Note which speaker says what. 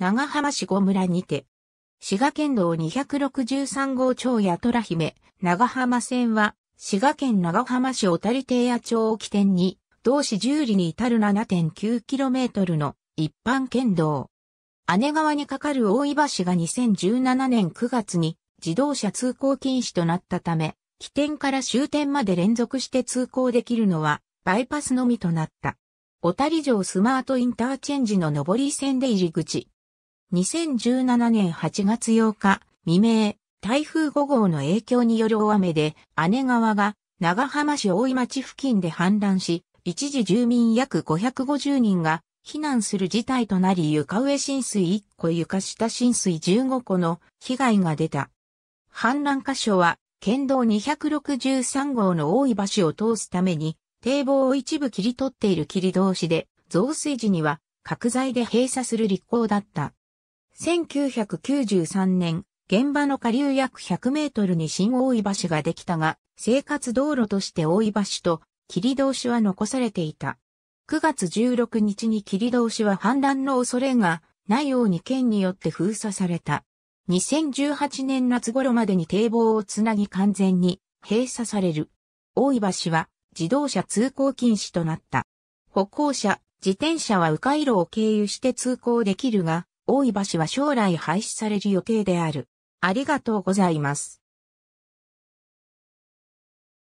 Speaker 1: 長浜市五村にて、滋賀県道263号町八虎姫、長浜線は、滋賀県長浜市小谷町屋町を起点に、同市十里に至る 7.9km の一般県道。姉川に架かる大井橋が2017年9月に自動車通行禁止となったため、起点から終点まで連続して通行できるのはバイパスのみとなった。小谷城スマートインターチェンジの上り線で入り口、2017年8月8日未明、台風5号の影響による大雨で、姉川が長浜市大井町付近で氾濫し、一時住民約550人が避難する事態となり床上浸水1個床下浸水15個の被害が出た。氾濫箇所は県道263号の大井橋を通すために堤防を一部切り取っている切り通しで増水時には角材で閉鎖する立候だった。1993年、現場の下流約100メートルに新大井橋ができたが、生活道路として大井橋と霧通しは残されていた。9月16日に霧通しは氾濫の恐れがないように県によって封鎖された。2018年夏頃までに堤防をつなぎ完全に閉鎖される。大井橋は自動車通行禁止となった。歩行者、自転車は迂回路を経由して通行できるが、大井橋は将来廃止される予定である。ありがとうござ
Speaker 2: います。